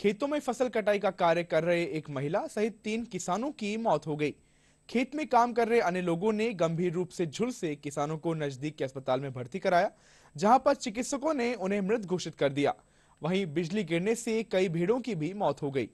खेतों में फसल कटाई का कार्य कर रहे एक महिला सहित तीन किसानों की मौत हो गई खेत में काम कर रहे अन्य लोगों ने गंभीर रूप से झुलसे किसानों को नजदीक के अस्पताल में भर्ती कराया जहां पर चिकित्सकों ने उन्हें मृत घोषित कर दिया वहीं बिजली गिरने से कई भीड़ों की भी मौत हो गई